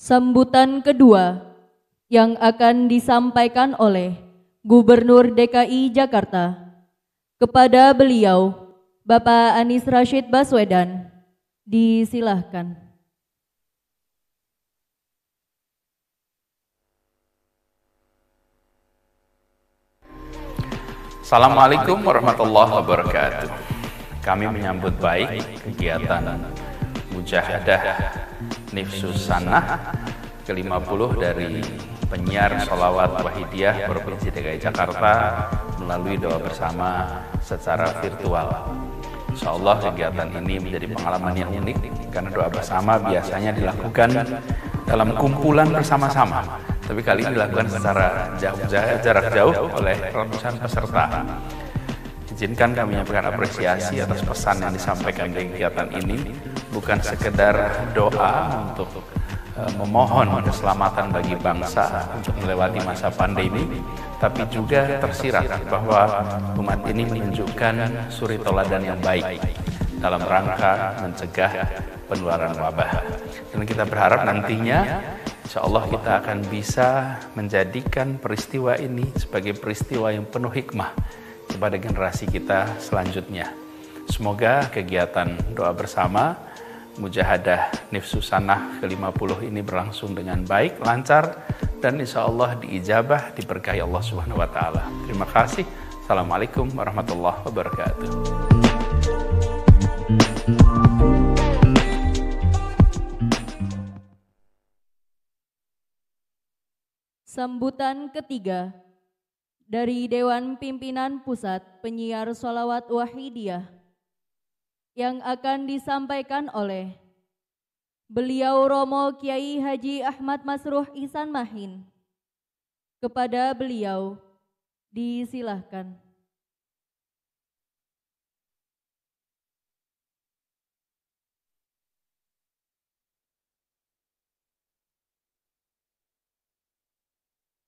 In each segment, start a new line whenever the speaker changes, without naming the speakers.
Sambutan kedua yang akan disampaikan oleh Gubernur DKI Jakarta kepada beliau, Bapak Anies Rashid Baswedan. Disilahkan.
Assalamualaikum warahmatullahi wabarakatuh. Kami menyambut baik kegiatan Mujahadah Nifsu Sanah ke-50 dari penyiar sholawat Wahidiyah Provinsi DKI Jakarta melalui doa bersama secara virtual. Insya Allah kegiatan ini menjadi pengalaman yang unik karena doa bersama biasanya dilakukan dalam kumpulan bersama-sama. Tapi kali ini dilakukan secara jauh, jauh jarak jauh oleh ratusan peserta. Izinkan kami menyampaikan apresiasi atas pesan yang disampaikan di kegiatan ini bukan sekedar doa untuk eh, memohon keselamatan bagi bangsa untuk melewati masa pandemi, tapi juga tersirat bahwa umat ini menunjukkan suri toladan yang baik dalam rangka mencegah penularan wabah. Dan kita berharap nantinya Insya Allah kita akan bisa menjadikan peristiwa ini sebagai peristiwa yang penuh hikmah kepada generasi kita selanjutnya. Semoga kegiatan doa bersama mujahadah nifsu sanah ke-50 ini berlangsung dengan baik, lancar dan insya Allah diijabah, diberkahi Allah Subhanahu wa taala. Terima kasih. Assalamualaikum warahmatullahi wabarakatuh.
Sambutan ketiga dari Dewan Pimpinan Pusat Penyiar Solawat Wahidiyah yang akan disampaikan oleh Beliau Romo Kiai Haji Ahmad Masruh Isan Mahin. Kepada beliau disilahkan.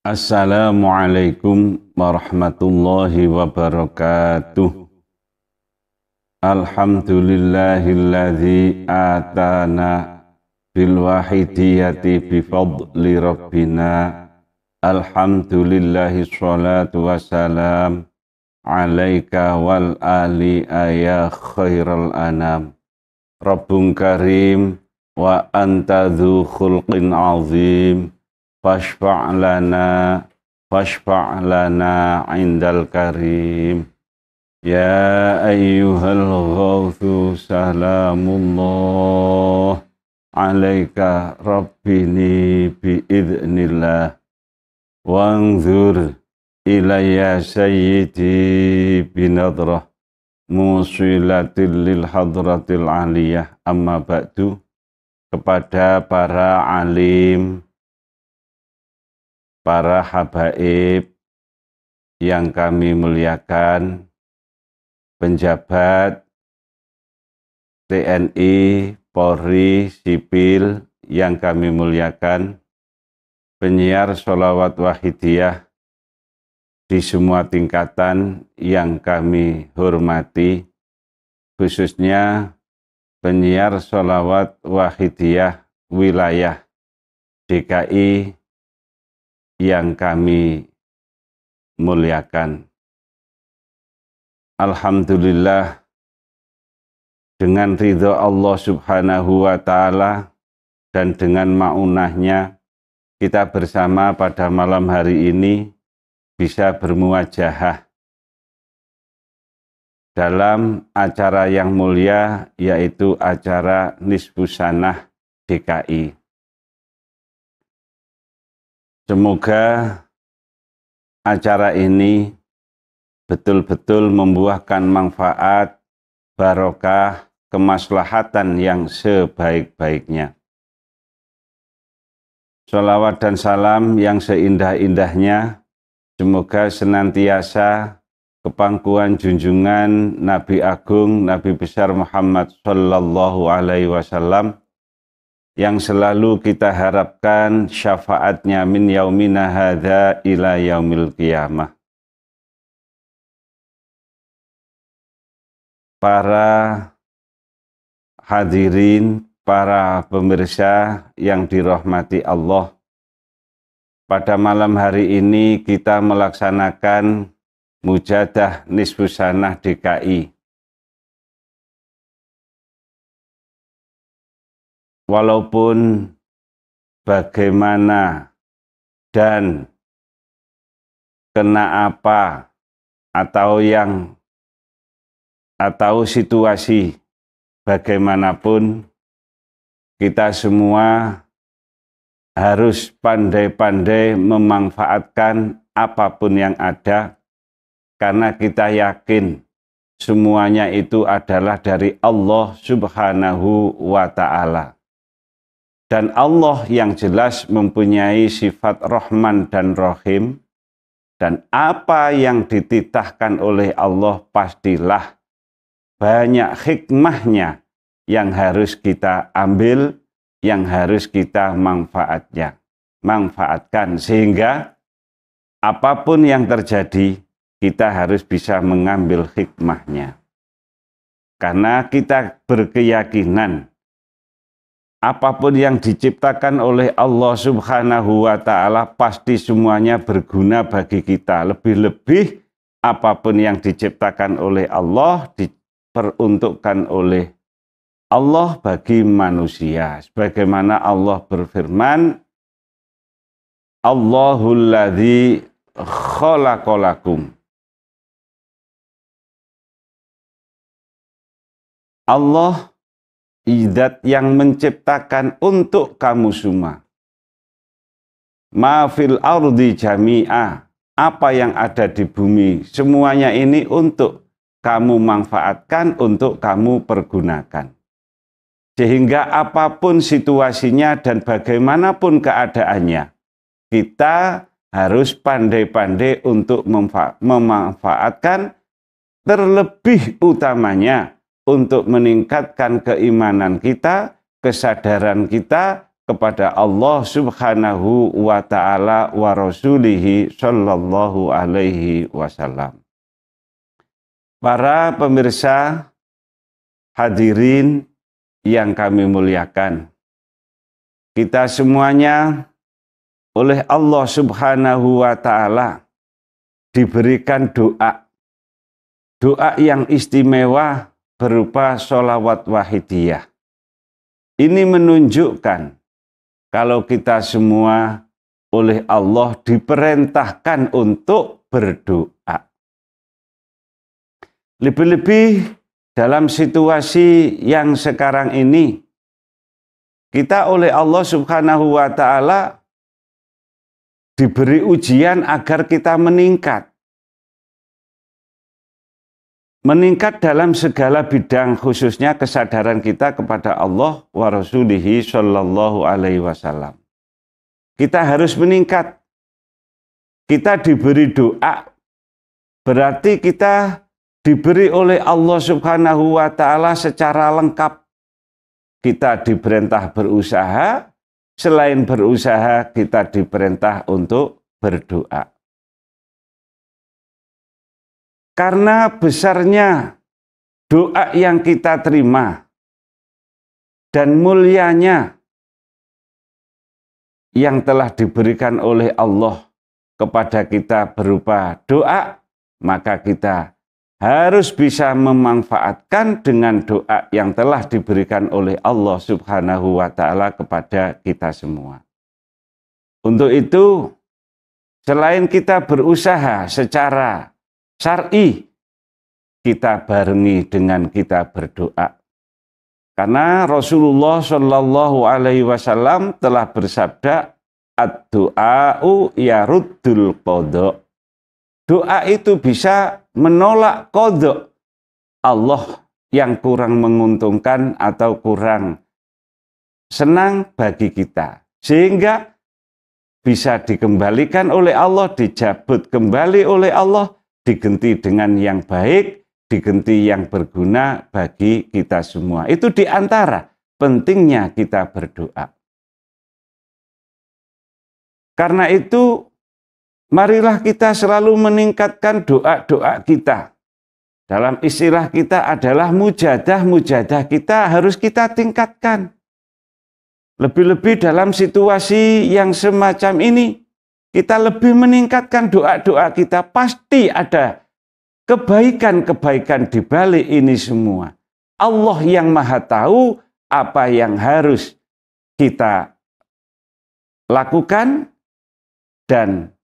Assalamualaikum warahmatullahi wabarakatuh. Alhamdulillahilladzi atana bil wahidiyati bi fadli rabbina Alhamdulillahi salatu wassalam alaika wal ali ayah khairal anam Rabbung karim wa anta dhu khulqin azim fashfa' lana fashfa' lana indal karim يا أيها الغوث سلام الله عليك ربني بإذن الله وانظر إلي سيدي بنظرة موصلة للحضرة أما بعد kepada para alim, para habaib
yang kami muliakan, penjabat
TNI, Polri, sipil yang kami muliakan, penyiar sholawat wahidiyah di semua tingkatan yang kami hormati, khususnya penyiar sholawat wahidiyah wilayah DKI yang kami
muliakan. Alhamdulillah
dengan ridho Allah subhanahu wa ta'ala dan dengan maunahnya kita bersama pada malam hari ini bisa bermuajahah dalam acara yang mulia yaitu acara Nisbusanah DKI. Semoga acara ini betul-betul membuahkan manfaat, barokah, kemaslahatan yang sebaik-baiknya. Salawat dan salam yang seindah-indahnya, semoga senantiasa kepangkuan junjungan Nabi Agung, Nabi Besar Muhammad Sallallahu Alaihi Wasallam, yang selalu kita harapkan syafaatnya min yaumina hadha ila yaumil
qiyamah.
para hadirin, para pemirsa yang dirahmati Allah. Pada malam hari ini kita melaksanakan Mujadah Nisbusanah DKI.
Walaupun bagaimana dan
kena apa atau yang atau situasi bagaimanapun kita semua harus pandai-pandai memanfaatkan apapun yang ada karena kita yakin semuanya itu adalah dari Allah Subhanahu wa taala. Dan Allah yang jelas mempunyai sifat Rahman dan Rahim dan apa yang dititahkan oleh Allah pastilah banyak hikmahnya yang harus kita ambil, yang harus kita manfaatnya, manfaatkan sehingga apapun yang terjadi kita harus bisa mengambil hikmahnya. Karena kita berkeyakinan apapun yang diciptakan oleh Allah Subhanahu wa taala pasti semuanya berguna bagi kita. Lebih-lebih apapun yang diciptakan oleh Allah diperuntukkan oleh Allah bagi manusia. Sebagaimana Allah berfirman, Allahul ladhi
khalaqalakum.
Allah idat yang menciptakan untuk kamu semua. Mafil ardi jami'ah. Apa yang ada di bumi, semuanya ini untuk kamu manfaatkan untuk kamu pergunakan. Sehingga apapun situasinya dan bagaimanapun keadaannya, kita harus pandai-pandai untuk memanfaatkan terlebih utamanya untuk meningkatkan keimanan kita, kesadaran kita kepada Allah Subhanahu wa taala wa rasulihi sallallahu alaihi wasallam. Para pemirsa hadirin yang kami muliakan. Kita semuanya oleh Allah Subhanahu wa taala diberikan doa. Doa yang istimewa berupa sholawat wahidiyah. Ini menunjukkan kalau kita semua oleh Allah diperintahkan untuk berdoa. Lebih-lebih dalam situasi yang sekarang ini, kita oleh Allah Subhanahu wa Ta'ala diberi ujian agar kita meningkat. Meningkat dalam segala bidang khususnya kesadaran kita kepada Allah wa Rasulihi Sallallahu Alaihi Wasallam. Kita harus meningkat. Kita diberi doa. Berarti kita diberi oleh Allah Subhanahu wa taala secara lengkap. Kita diperintah berusaha, selain berusaha kita diperintah untuk berdoa.
Karena besarnya doa
yang kita terima dan mulianya yang telah diberikan oleh Allah kepada kita berupa doa, maka kita harus bisa memanfaatkan dengan doa yang telah diberikan oleh Allah Subhanahu wa taala kepada kita semua. Untuk itu, selain kita berusaha secara syar'i, kita barengi dengan kita berdoa. Karena Rasulullah Shallallahu alaihi wasallam telah bersabda, "Ad-du'a'u yaruddul kodok." doa itu bisa menolak kodok Allah yang kurang menguntungkan atau kurang senang bagi kita. Sehingga bisa dikembalikan oleh Allah, dijabut kembali oleh Allah, digenti dengan yang baik, digenti yang berguna bagi kita semua. Itu di antara pentingnya kita berdoa. Karena itu Marilah kita selalu meningkatkan doa-doa kita. Dalam istilah kita adalah mujadah-mujadah kita harus kita tingkatkan. Lebih-lebih dalam situasi yang semacam ini, kita lebih meningkatkan doa-doa kita. Pasti ada kebaikan-kebaikan di balik ini semua. Allah yang maha tahu apa yang harus kita lakukan dan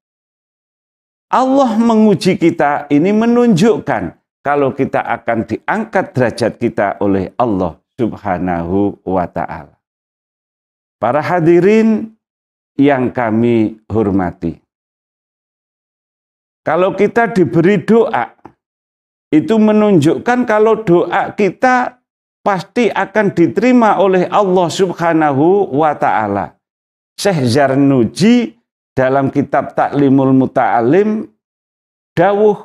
Allah menguji kita ini menunjukkan kalau kita akan diangkat derajat kita oleh Allah Subhanahu wa taala. Para hadirin yang kami hormati. Kalau kita diberi doa itu menunjukkan kalau doa kita pasti akan diterima oleh Allah Subhanahu wa taala. Syekh Zarnuji dalam kitab Taklimul Muta'alim dawuh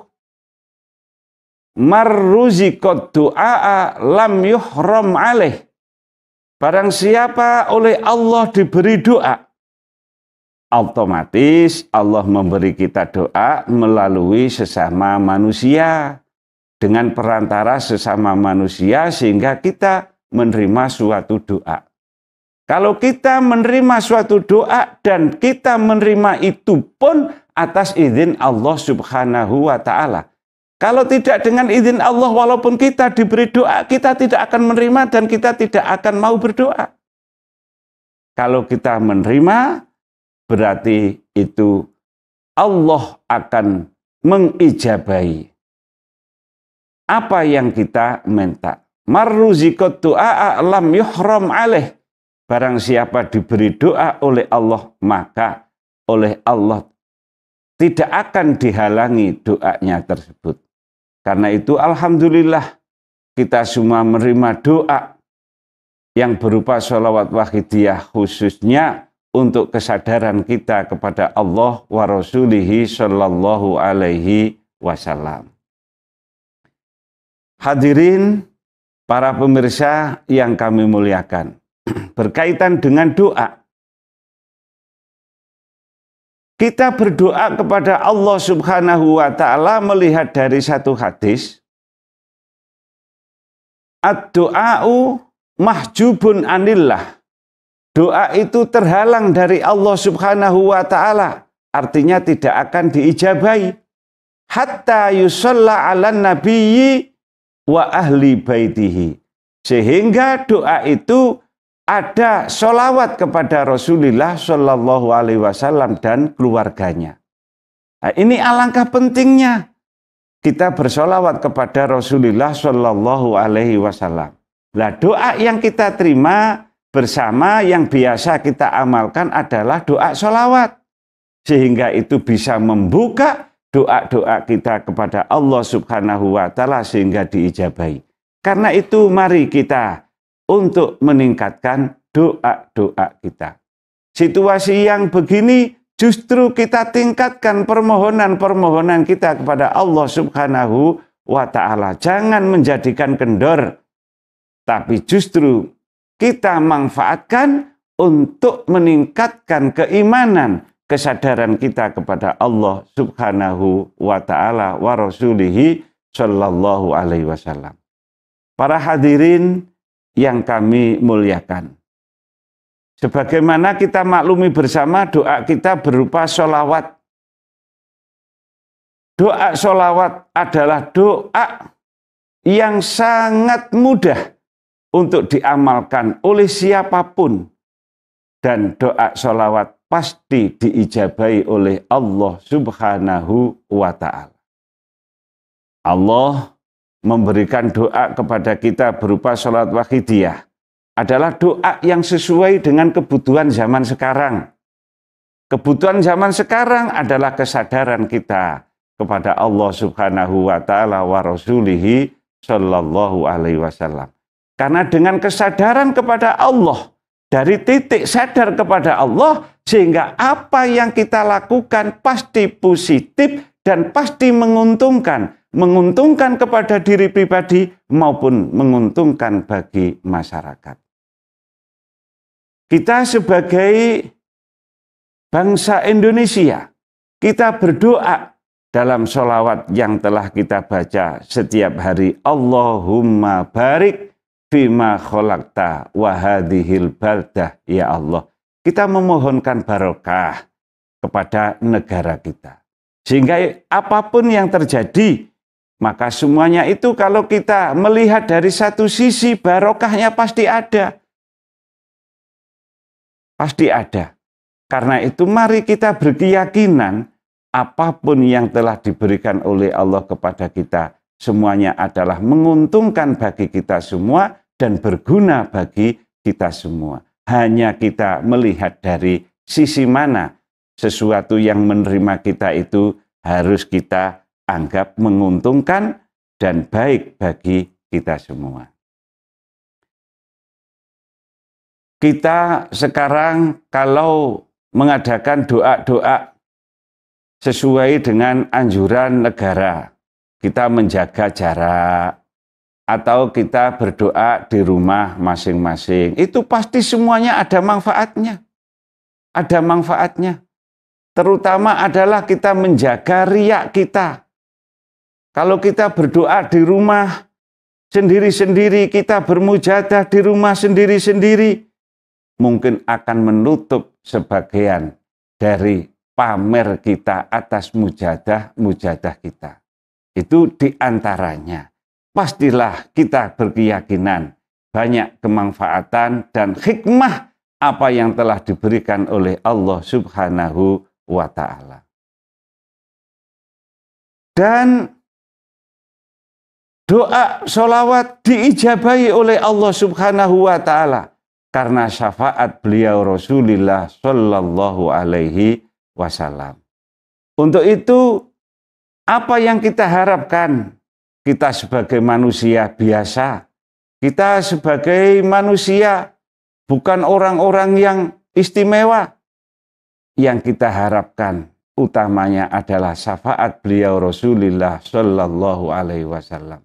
marruzikot du'a'a lam yuhram alih. Barang siapa oleh Allah diberi doa, otomatis Allah memberi kita doa melalui sesama manusia. Dengan perantara sesama manusia sehingga kita menerima suatu doa. Kalau kita menerima suatu doa dan kita menerima itu pun atas izin Allah Subhanahu wa taala. Kalau tidak dengan izin Allah walaupun kita diberi doa, kita tidak akan menerima dan kita tidak akan mau berdoa. Kalau kita menerima berarti itu Allah akan mengijabai apa yang kita minta. Marruzikot du'a yuhram alih. Barang siapa diberi doa oleh Allah, maka oleh Allah tidak akan dihalangi doanya tersebut. Karena itu Alhamdulillah kita semua menerima doa yang berupa sholawat wahidiyah khususnya untuk kesadaran kita kepada Allah wa rasulihi sallallahu alaihi wasallam. Hadirin para pemirsa yang kami muliakan. berkaitan dengan doa. Kita berdoa kepada Allah Subhanahu wa taala melihat dari satu hadis. Ad-du'a'u mahjubun anillah. Doa itu terhalang dari Allah Subhanahu wa taala, artinya tidak akan diijabahi. Hatta yusalla 'ala nabiyyi wa ahli baitihi. Sehingga doa itu ada solawat kepada Rasulullah Shallallahu Alaihi Wasallam dan keluarganya. Nah, ini alangkah pentingnya kita bersolawat kepada Rasulullah Shallallahu Alaihi Wasallam. Nah, doa yang kita terima bersama yang biasa kita amalkan adalah doa solawat, sehingga itu bisa membuka doa-doa kita kepada Allah Subhanahu wa Ta'ala, sehingga diijabahi. Karena itu, mari kita untuk meningkatkan doa-doa kita. Situasi yang begini justru kita tingkatkan permohonan-permohonan kita kepada Allah Subhanahu wa taala. Jangan menjadikan kendor, tapi justru kita manfaatkan untuk meningkatkan keimanan, kesadaran kita kepada Allah Subhanahu wa taala wa rasulihi sallallahu alaihi wasallam. Para hadirin yang kami muliakan. Sebagaimana kita maklumi bersama doa kita berupa sholawat. Doa sholawat adalah doa yang sangat mudah untuk diamalkan oleh siapapun. Dan doa sholawat pasti diijabai oleh Allah subhanahu wa ta'ala. Allah memberikan doa kepada kita berupa sholat wahidiyah adalah doa yang sesuai dengan kebutuhan zaman sekarang. Kebutuhan zaman sekarang adalah kesadaran kita kepada Allah Subhanahu wa taala wa rasulihi sallallahu alaihi wasallam. Karena dengan kesadaran kepada Allah dari titik sadar kepada Allah sehingga apa yang kita lakukan pasti positif dan pasti menguntungkan menguntungkan kepada diri pribadi maupun menguntungkan bagi masyarakat. Kita sebagai bangsa Indonesia, kita berdoa dalam sholawat yang telah kita baca setiap hari. Allahumma barik fima kholakta wahadihil baldah ya Allah. Kita memohonkan barokah kepada negara kita. Sehingga apapun yang terjadi, maka semuanya itu kalau kita melihat dari satu sisi barokahnya pasti ada. Pasti ada. Karena itu mari kita berkeyakinan apapun yang telah diberikan oleh Allah kepada kita semuanya adalah menguntungkan bagi kita semua dan berguna bagi kita semua. Hanya kita melihat dari sisi mana sesuatu yang menerima kita itu harus kita anggap menguntungkan dan baik bagi kita semua.
Kita sekarang
kalau mengadakan doa-doa sesuai dengan anjuran negara, kita menjaga jarak, atau kita berdoa di rumah masing-masing, itu pasti semuanya ada manfaatnya. Ada manfaatnya. Terutama adalah kita menjaga riak kita. Kalau kita berdoa di rumah sendiri-sendiri, kita bermujadah di rumah sendiri-sendiri, mungkin akan menutup sebagian dari pamer kita atas mujadah-mujadah kita. Itu diantaranya. Pastilah kita berkeyakinan banyak kemanfaatan dan hikmah apa yang telah diberikan oleh Allah Subhanahu wa Ta'ala. Dan Doa solawat diijabahi oleh Allah subhanahu wa ta'ala. Karena syafaat beliau Rasulullah sallallahu alaihi wasallam. Untuk itu, apa yang kita harapkan? Kita sebagai manusia biasa, kita sebagai manusia bukan orang-orang yang istimewa. Yang kita harapkan utamanya adalah syafaat beliau Rasulullah Shallallahu Alaihi Wasallam.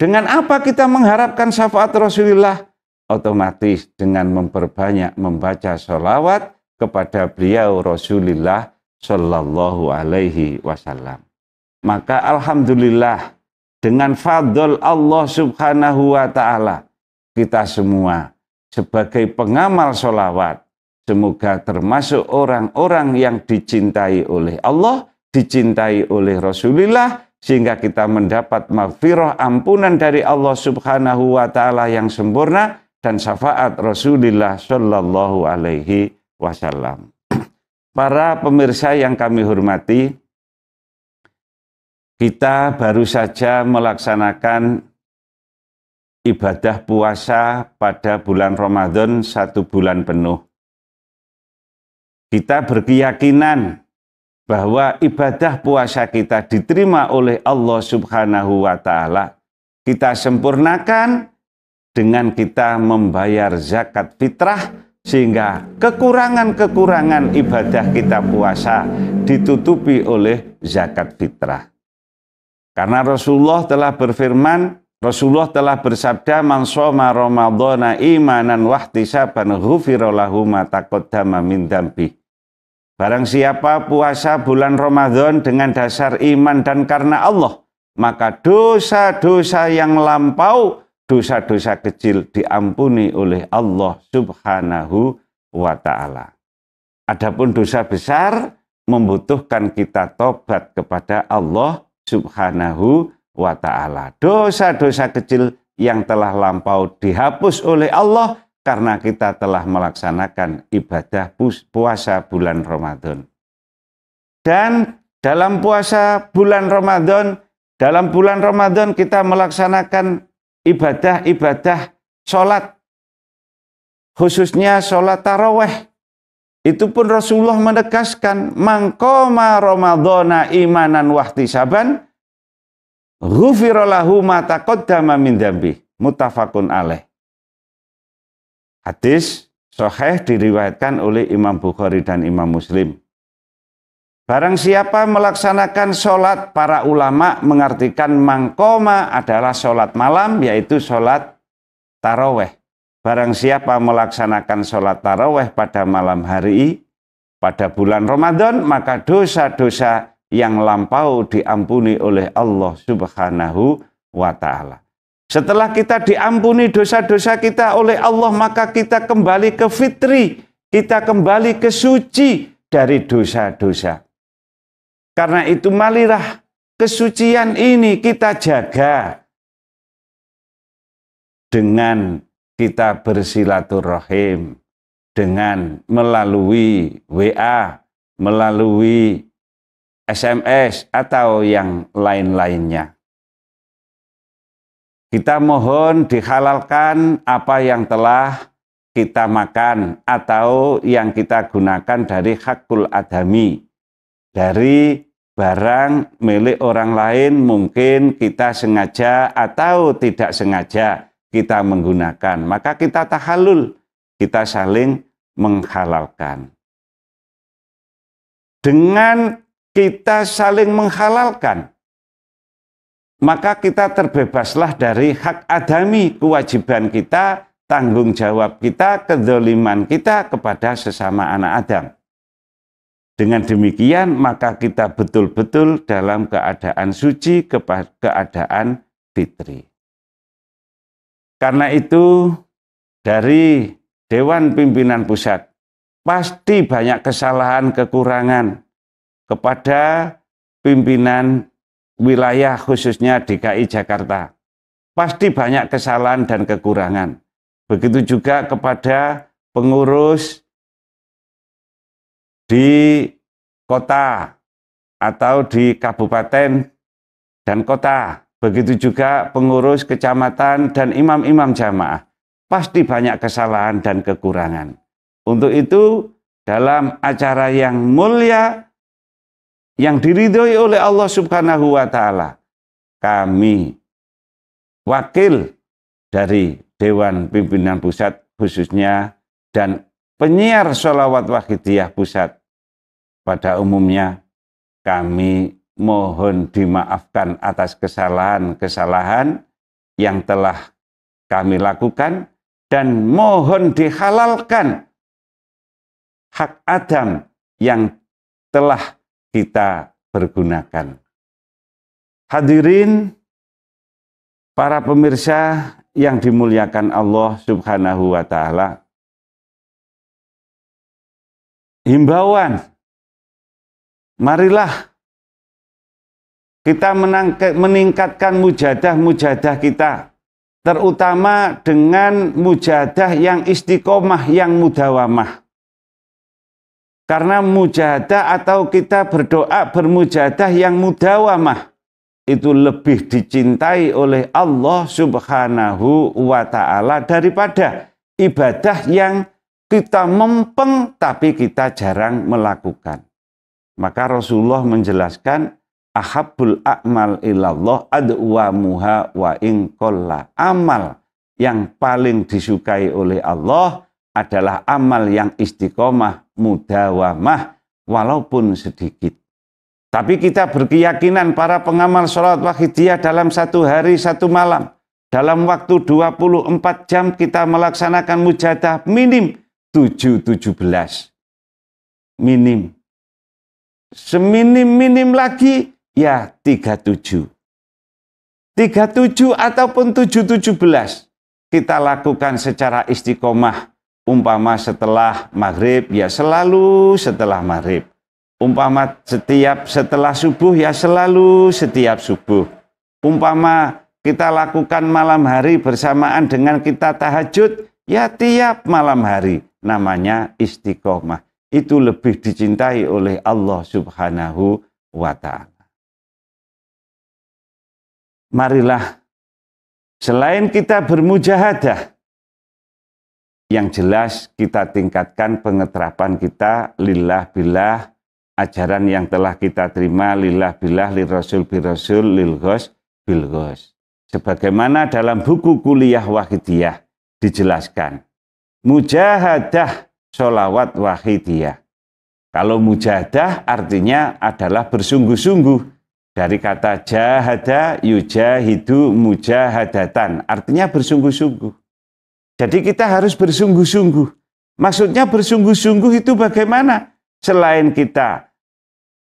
Dengan apa kita mengharapkan syafaat Rasulullah? Otomatis dengan memperbanyak membaca sholawat kepada beliau Rasulullah Shallallahu Alaihi Wasallam. Maka alhamdulillah dengan fadl Allah Subhanahu Wa Taala kita semua sebagai pengamal sholawat semoga termasuk orang-orang yang dicintai oleh Allah, dicintai oleh Rasulullah, sehingga kita mendapat maghfirah ampunan dari Allah Subhanahu wa taala yang sempurna dan syafaat Rasulullah Shallallahu alaihi wasallam. Para pemirsa yang kami hormati, kita baru saja melaksanakan ibadah puasa pada bulan Ramadan satu bulan penuh. Kita berkeyakinan bahwa ibadah puasa kita diterima oleh Allah Subhanahu wa taala, kita sempurnakan dengan kita membayar zakat fitrah sehingga kekurangan-kekurangan ibadah kita puasa ditutupi oleh zakat fitrah. Karena Rasulullah telah berfirman, Rasulullah telah bersabda, "Man soma imanan wahtisaban ghufira ma min Barang siapa puasa bulan Ramadan dengan dasar iman dan karena Allah, maka dosa-dosa yang lampau, dosa-dosa kecil diampuni oleh Allah Subhanahu wa taala. Adapun dosa besar membutuhkan kita tobat kepada Allah Subhanahu wa taala. Dosa-dosa kecil yang telah lampau dihapus oleh Allah karena kita telah melaksanakan ibadah puasa bulan Ramadan. Dan dalam puasa bulan Ramadan, dalam bulan Ramadan kita melaksanakan ibadah-ibadah sholat, khususnya sholat taraweh. Itu pun Rasulullah menegaskan, Mangkoma Ramadana imanan saban, Gufirolahu matakoddama min dambih. Mutafakun aleh. Hadis Soheh diriwayatkan oleh Imam Bukhari dan Imam Muslim. Barang siapa melaksanakan sholat, para ulama mengartikan mangkoma adalah sholat malam, yaitu sholat taraweh. Barang siapa melaksanakan sholat taraweh pada malam hari, pada bulan Ramadan, maka dosa-dosa yang lampau diampuni oleh Allah Subhanahu wa Ta'ala. Setelah kita diampuni dosa-dosa kita oleh Allah, maka kita kembali ke fitri, kita kembali ke suci dari dosa-dosa. Karena itu malilah kesucian ini kita jaga dengan kita bersilaturahim, dengan melalui WA, melalui SMS atau yang lain-lainnya. Kita mohon dihalalkan apa yang telah kita makan atau yang kita gunakan dari hakul adami. Dari barang milik orang lain mungkin kita sengaja atau tidak sengaja kita menggunakan. Maka kita tahalul, kita saling menghalalkan. Dengan kita saling menghalalkan, maka kita terbebaslah dari hak adami kewajiban kita, tanggung jawab kita, kedoliman kita kepada sesama anak Adam. Dengan demikian, maka kita betul-betul dalam keadaan suci, keadaan fitri. Karena itu, dari Dewan Pimpinan Pusat, pasti banyak kesalahan, kekurangan kepada pimpinan wilayah khususnya DKI Jakarta. Pasti banyak kesalahan dan kekurangan. Begitu juga kepada pengurus di kota atau di kabupaten dan kota. Begitu juga pengurus kecamatan dan imam-imam jamaah. Pasti banyak kesalahan dan kekurangan. Untuk itu, dalam acara yang mulia yang diridhoi oleh Allah Subhanahu wa taala. Kami wakil dari Dewan Pimpinan Pusat khususnya dan penyiar sholawat wahidiyah pusat pada umumnya kami mohon dimaafkan atas kesalahan-kesalahan yang telah kami lakukan dan mohon dihalalkan hak Adam yang telah kita pergunakan. Hadirin, para pemirsa
yang dimuliakan Allah Subhanahu wa Ta'ala, himbauan: marilah
kita meningkatkan mujadah-mujadah kita, terutama dengan mujadah yang istiqomah, yang mudawamah. Karena mujahadah atau kita berdoa bermujadah yang mudawamah itu lebih dicintai oleh Allah Subhanahu wa taala daripada ibadah yang kita mempeng tapi kita jarang melakukan. Maka Rasulullah menjelaskan ahabul a'mal ilallah muha wa in Amal yang paling disukai oleh Allah adalah amal yang istiqomah mudawamah walaupun sedikit. Tapi kita berkeyakinan para pengamal sholat wahidiyah dalam satu hari satu malam. Dalam waktu 24 jam kita melaksanakan mujadah minim 7-17. Minim. Seminim-minim lagi ya 37. 37 ataupun 7-17 kita lakukan secara istiqomah Umpama setelah maghrib, ya selalu setelah maghrib. Umpama setiap setelah subuh, ya selalu setiap subuh. Umpama kita lakukan malam hari bersamaan dengan kita tahajud, ya tiap malam hari. Namanya istiqomah. Itu lebih dicintai oleh Allah subhanahu wa ta'ala marilah selain kita bermujahadah yang jelas kita tingkatkan pengeterapan kita lillah billah ajaran yang telah kita terima lillah billah lil rasul bil rasul lil ghos bil ghos. Sebagaimana dalam buku kuliah wahidiyah dijelaskan. Mujahadah sholawat wahidiyah. Kalau mujahadah artinya adalah bersungguh-sungguh. Dari kata jahada yujahidu mujahadatan. Artinya bersungguh-sungguh. Jadi kita harus bersungguh-sungguh. Maksudnya bersungguh-sungguh itu bagaimana? Selain kita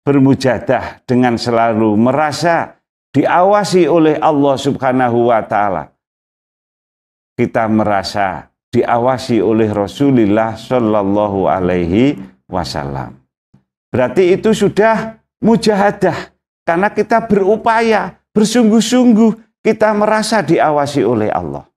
bermujadah dengan selalu merasa diawasi oleh Allah Subhanahu wa taala. Kita merasa diawasi oleh Rasulullah Shallallahu alaihi wasallam. Berarti itu sudah mujahadah karena kita berupaya, bersungguh-sungguh kita merasa diawasi oleh Allah.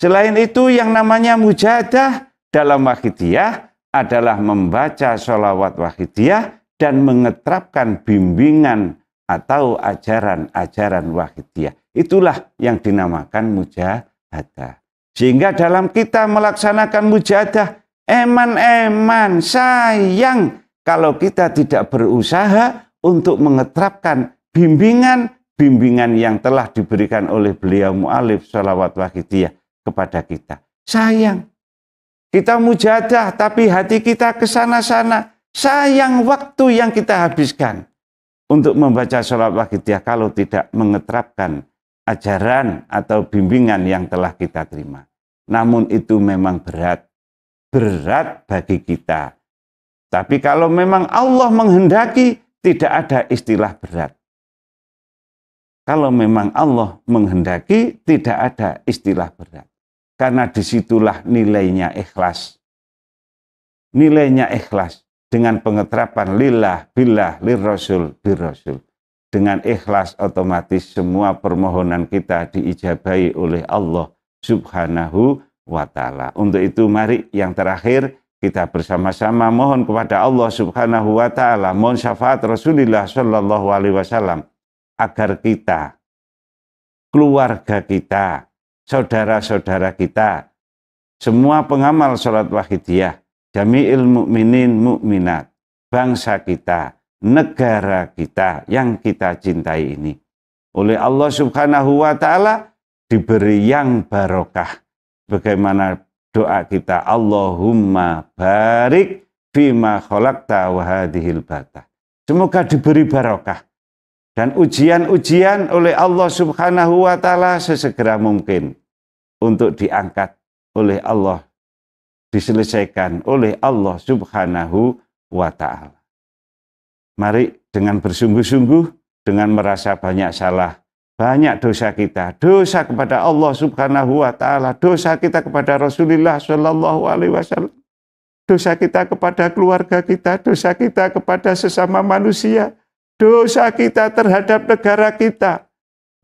Selain itu yang namanya mujadah dalam wahidiyah adalah membaca sholawat wahidiyah dan mengetrapkan bimbingan atau ajaran-ajaran wahidiyah. Itulah yang dinamakan mujahadah. Sehingga dalam kita melaksanakan mujahadah, eman-eman, sayang kalau kita tidak berusaha untuk mengetrapkan bimbingan-bimbingan yang telah diberikan oleh beliau mu'alif sholawat wahidiyah kepada kita. Sayang, kita mujadah tapi hati kita ke sana-sana. Sayang waktu yang kita habiskan untuk membaca sholat wahidiyah kalau tidak mengeterapkan ajaran atau bimbingan yang telah kita terima. Namun itu memang berat, berat bagi kita. Tapi kalau memang Allah menghendaki, tidak ada istilah berat. Kalau memang Allah menghendaki, tidak ada istilah berat. Karena disitulah nilainya ikhlas. Nilainya ikhlas dengan pengetrapan lillah, billah, lirrasul, birrasul. Dengan ikhlas otomatis semua permohonan kita diijabahi oleh Allah subhanahu wa ta'ala. Untuk itu mari yang terakhir kita bersama-sama mohon kepada Allah subhanahu wa ta'ala. Mohon syafaat Rasulullah sallallahu alaihi wasallam agar kita, keluarga kita, saudara-saudara kita, semua pengamal sholat wahidiyah, jami'il mu'minin mu'minat, bangsa kita, negara kita yang kita cintai ini. Oleh Allah subhanahu wa ta'ala diberi yang barokah. Bagaimana doa kita, Allahumma barik fima kholakta wahadihil batah. Semoga diberi barokah dan ujian-ujian oleh Allah Subhanahu wa taala sesegera mungkin untuk diangkat oleh Allah diselesaikan oleh Allah Subhanahu wa taala. Mari dengan bersungguh-sungguh dengan merasa banyak salah, banyak dosa kita, dosa kepada Allah Subhanahu wa taala, dosa kita kepada Rasulullah Shallallahu alaihi wasallam, dosa kita kepada keluarga kita, dosa kita kepada sesama manusia, dosa kita terhadap negara kita,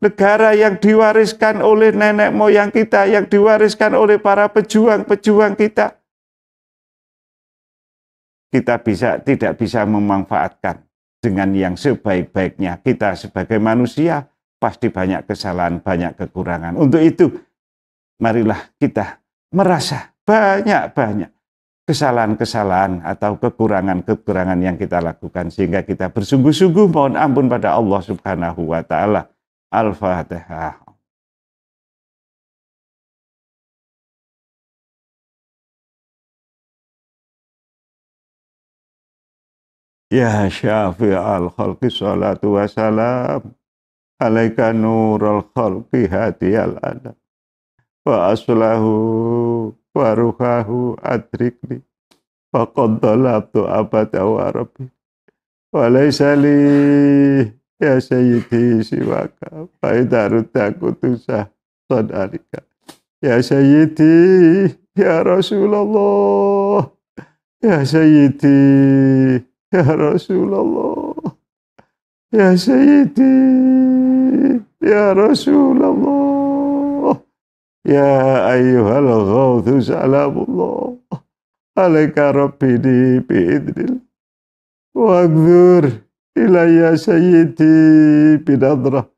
negara yang diwariskan oleh nenek moyang kita, yang diwariskan oleh para pejuang-pejuang kita, kita bisa tidak bisa memanfaatkan dengan yang sebaik-baiknya. Kita sebagai manusia pasti banyak kesalahan, banyak kekurangan. Untuk itu, marilah kita merasa banyak-banyak kesalahan-kesalahan atau kekurangan-kekurangan yang kita lakukan sehingga kita bersungguh-sungguh mohon ampun pada Allah Subhanahu wa taala. Al-Fatihah. Ya Syafi' Al khalqi salatu wassalam alaika nurul khalqi hadiyal adam wa aslahu waruhahu adrikni faqad dalabtu abada wa rabbi walaysa li ya sayyidi siwaka faida rutaku sa sadarika ya sayyidi ya rasulullah ya sayyidi ya rasulullah ya sayyidi ya rasulullah يا أيها الغوث سلام الله عليك ربي بإذن الله واغذر إلي سيدي بنظرة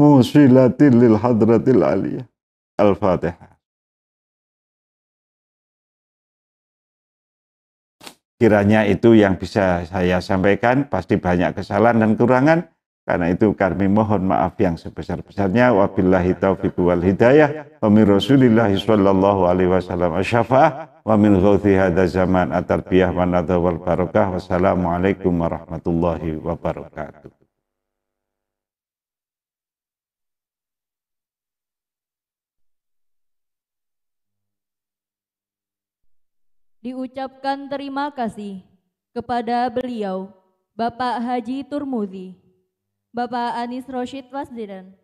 موصلة للحضرة العليا
الفاتحة
Kiranya itu yang bisa saya sampaikan, pasti banyak kesalahan dan kurangan. Karena itu kami mohon maaf yang sebesar-besarnya. Wabillahi taufiq wal hidayah. Wa min rasulillahi sallallahu alaihi wasallam asyafa'ah. Wa min ghawthi hadha zaman atarbiyah wa wal barakah. Wassalamualaikum warahmatullahi wabarakatuh.
Diucapkan terima kasih kepada beliau, Bapak Haji Turmudi Bapak Anis Roshid Wasdiran,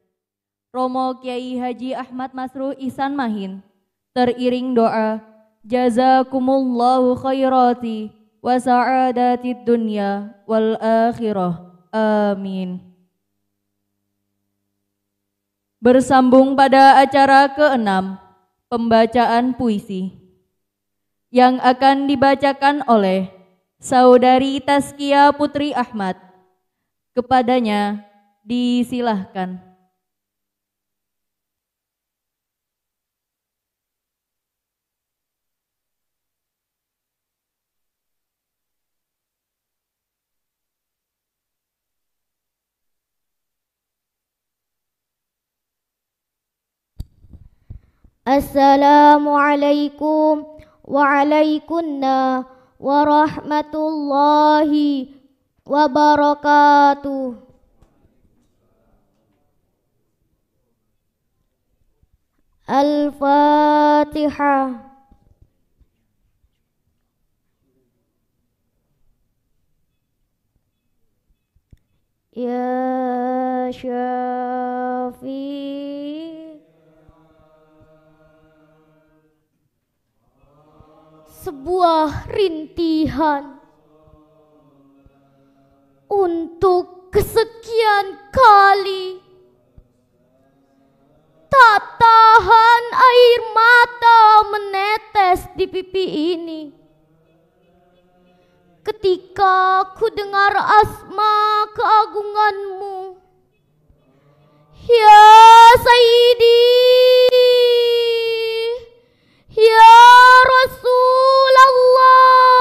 Romo Kiai Haji Ahmad Masru Ihsan Mahin, teriring doa, Jazakumullahu khairati wa sa'adatid dunya wal akhirah. Amin. Bersambung pada acara ke-6, pembacaan puisi yang akan dibacakan oleh Saudari Taskia Putri Ahmad kepadanya, disilahkan.
Assalamualaikum warahmatullahi warahmatullahi wabarakatuh. Al-Fatihah. Ya Syafi Sebuah rintihan untuk kesekian kali. Tak tahan air mata menetes di pipi ini. Ketika ku dengar asma keagunganmu, Ya Sayyidi, Ya Rasulullah,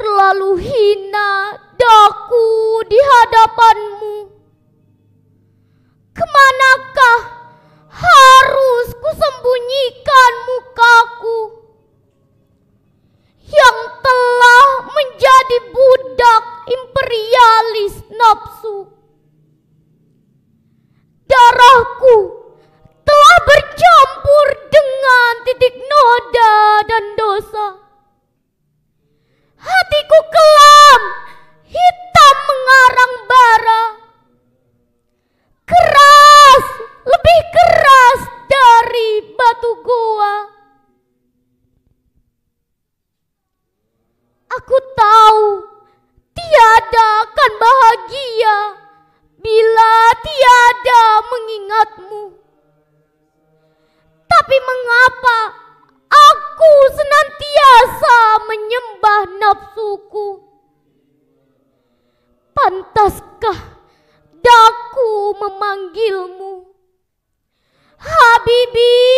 terlalu hina, daku di hadapanmu. Kemanakah harus kusembunyikan mukaku yang telah menjadi budak imperialis nafsu? Darahku telah bercampur dengan titik noda dan dosa Habibi.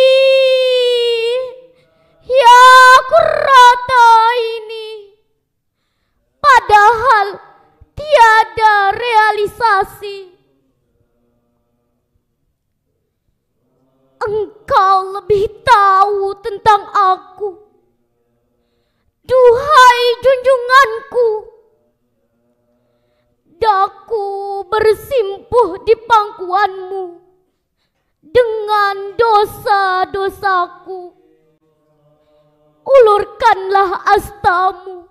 hastamu,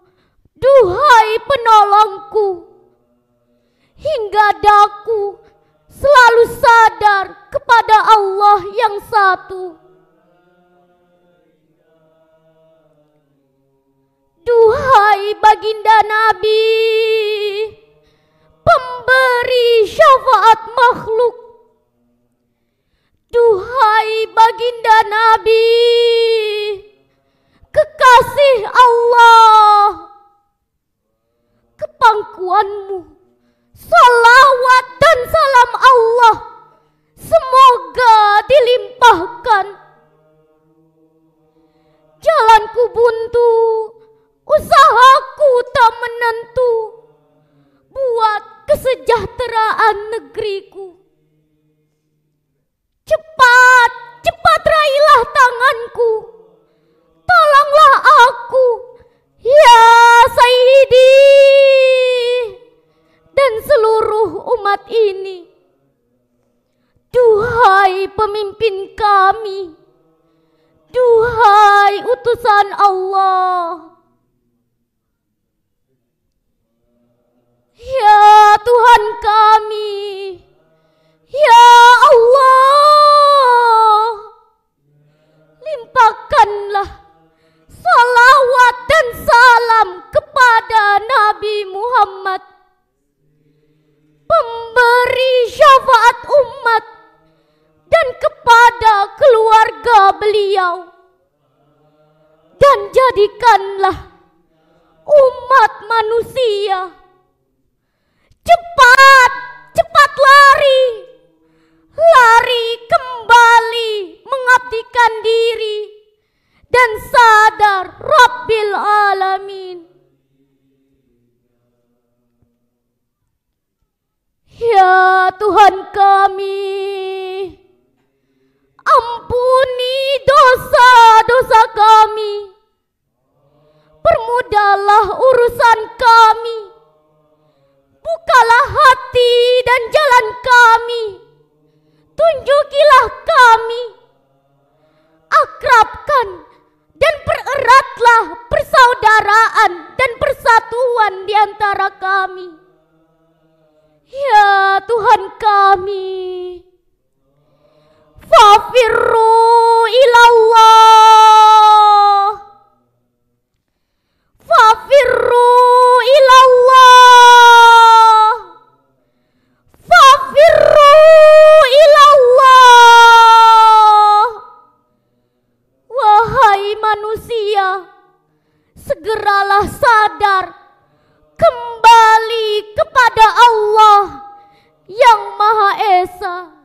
duhai penolongku. Hingga daku selalu sadar kepada Allah yang satu. Duhai baginda Nabi, pemberi syafaat makhluk. Duhai baginda Nabi, kekasih Allah, kepangkuanmu manusia. Cepat, cepat lari. Lari kembali mengabdikan diri dan sadar Rabbil Alamin. Ya Tuhan kami, ampuni dosa-dosa kami Permudahlah urusan kami. Bukalah hati dan jalan kami. Tunjukilah kami. Akrabkan dan pereratlah persaudaraan dan persatuan di antara kami. Ya Tuhan kami. Fafirru ilallah. Fafirru ilallah Fafirru ilallah Wahai manusia Segeralah sadar Kembali kepada Allah Yang Maha Esa